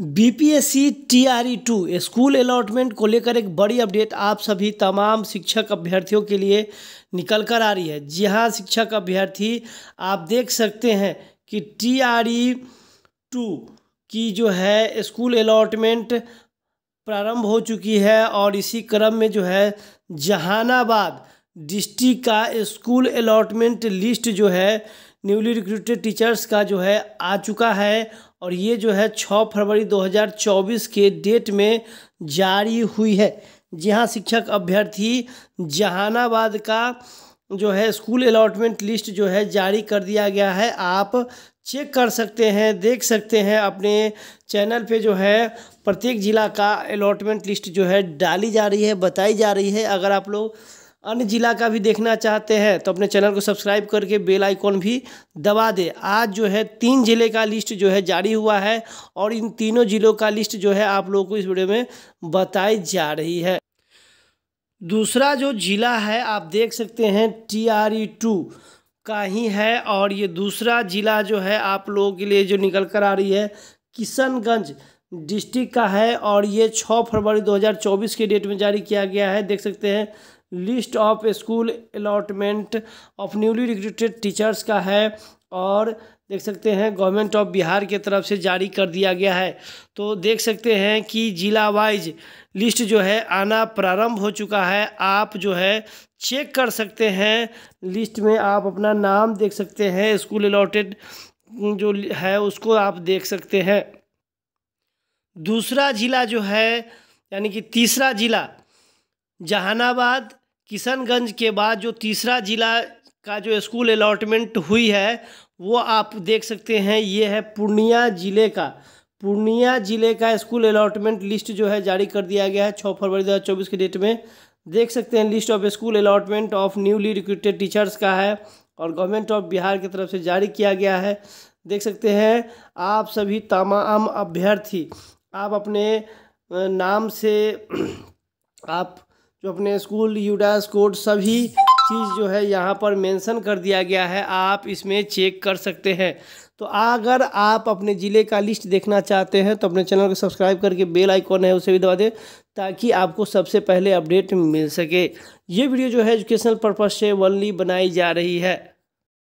B P S C T R E two school allotment को लेकर एक बड़ी अपडेट आप सभी तमाम शिक्षक अभ्यर्थियों के लिए निकल कर आ रही है जी हाँ शिक्षक अभ्यर्थी आप देख सकते हैं कि टी आर ई टू की जो है स्कूल अलॉटमेंट प्रारंभ हो चुकी है और इसी क्रम में जो है जहानाबाद डिस्ट्रिक्ट का स्कूल अलॉटमेंट लिस्ट जो है न्यूली रिक्रूटेड टीचर्स का जो है आ चुका है और ये जो है 6 फरवरी 2024 के डेट में जारी हुई है जहां शिक्षक अभ्यर्थी जहानाबाद का जो है स्कूल अलॉटमेंट लिस्ट जो है जारी कर दिया गया है आप चेक कर सकते हैं देख सकते हैं अपने चैनल पे जो है प्रत्येक ज़िला का अलॉटमेंट लिस्ट जो है डाली जा रही है बताई जा रही है अगर आप लोग अन्य ज़िला का भी देखना चाहते हैं तो अपने चैनल को सब्सक्राइब करके बेल आइकॉन भी दबा दे आज जो है तीन ज़िले का लिस्ट जो है जारी हुआ है और इन तीनों ज़िलों का लिस्ट जो है आप लोगों को इस वीडियो में बताई जा रही है दूसरा जो ज़िला है आप देख सकते हैं टी आर ई टू का ही है और ये दूसरा ज़िला जो है आप लोगों के लिए जो निकल कर आ रही है किशनगंज डिस्ट्रिक्ट का है और ये 6 फरवरी 2024 के डेट में जारी किया गया है देख सकते हैं list of school allotment of newly recruited teachers का है और देख सकते हैं गवर्नमेंट ऑफ बिहार के तरफ से जारी कर दिया गया है तो देख सकते हैं कि जिला वाइज लिस्ट जो है आना प्रारंभ हो चुका है आप जो है चेक कर सकते हैं लिस्ट में आप अपना नाम देख सकते हैं स्कूल अलॉटेड जो है उसको आप देख सकते हैं दूसरा ज़िला जो है यानी कि तीसरा ज़िला जहानाबाद किशनगंज के बाद जो तीसरा ज़िला का जो स्कूल अलॉटमेंट हुई है वो आप देख सकते हैं ये है पूर्णिया ज़िले का पूर्णिया ज़िले का स्कूल अलॉटमेंट लिस्ट जो है जारी कर दिया गया है छः फरवरी दो के डेट में देख सकते हैं list of school allotment of newly recruited teachers का है और गवर्नमेंट ऑफ बिहार की तरफ से जारी किया गया है देख सकते हैं आप सभी तमाम अभ्यर्थी आप अपने नाम से आप जो अपने स्कूल यूडास कोड सभी चीज़ जो है यहाँ पर मेंशन कर दिया गया है आप इसमें चेक कर सकते हैं तो अगर आप अपने ज़िले का लिस्ट देखना चाहते हैं तो अपने चैनल को सब्सक्राइब करके बेल आइकॉन है उसे भी दबा दें ताकि आपको सबसे पहले अपडेट मिल सके ये वीडियो जो है एजुकेशनल पर्पज़ से वनली बनाई जा रही है